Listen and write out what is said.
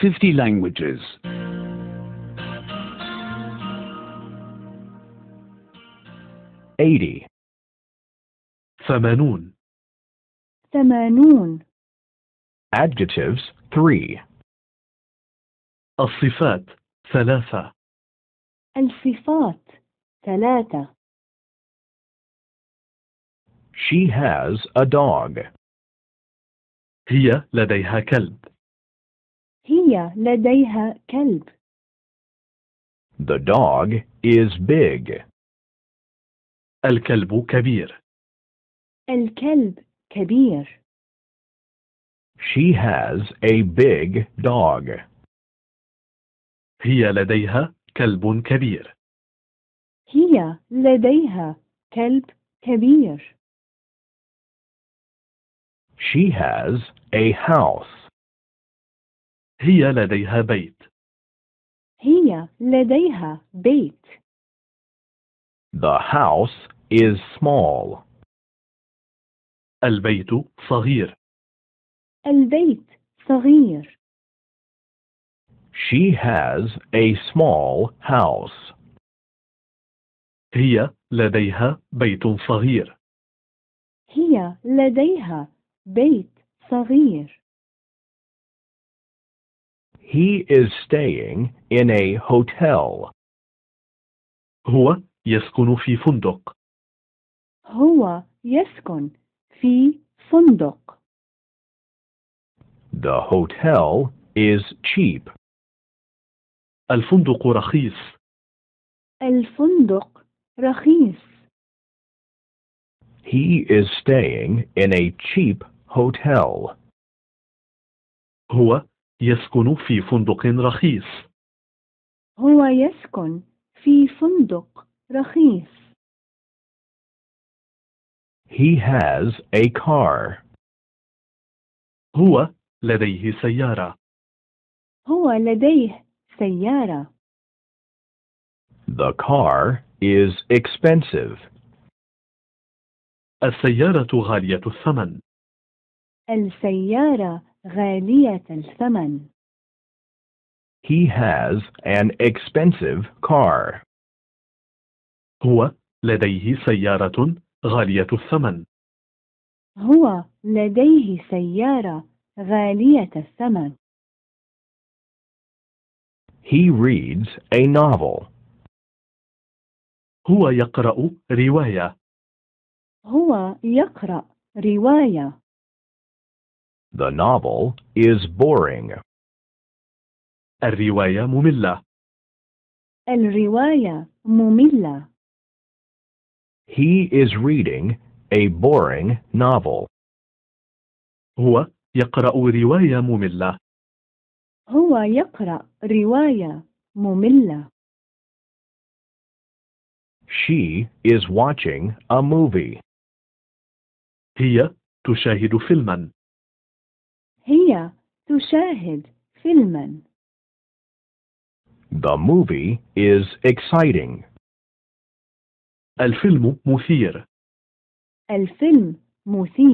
50 languages. Eighty. Thamanun. Thamanun. Adjectives, three. الصفات ثلاثة. الصفات ثلاثة. She has a dog. هي لديها كلب. هي لديها كلب. The dog is big. الكلب كبير. الكلب كبير. She has a big dog. هي لديها كلب كبير. هي لديها كلب كبير. She has a house. هي لديها بيت. هي لديها بيت. The house is small. البيت صغير. البيت صغير. She has a small house. هي لديها بيت صغير. هي لديها بيت صغير. He is staying in a hotel. هو يسكن في فندق. هو يسكن في فندق. The hotel is cheap. الفندق رخيص. الفندق رخيص. He is staying in a cheap hotel. هو يسكن في فندق رخيص هو يسكن في فندق رخيص He has a car. هو لديه سيارة. هو لديه سيارة. The car is expensive. السيارة غالية الثمن. السيارة غالية الثمن. غالية الثمن. He has an expensive car. هو لديه سيارة غالية الثمن. هو لديه سيارة غالية الثمن. He reads a novel. هو يقرأ رواية. هو يقرأ رواية. The novel is boring. الرواية مملة. الرواية مملة. He is reading a boring novel. هو يقرأ رواية مملة. هو يقرأ رواية مملة. She is watching a movie. هي تشاهد فيلما. هي تشاهد فيلما. The movie is exciting. الفيلم مثير. الفيلم مثير.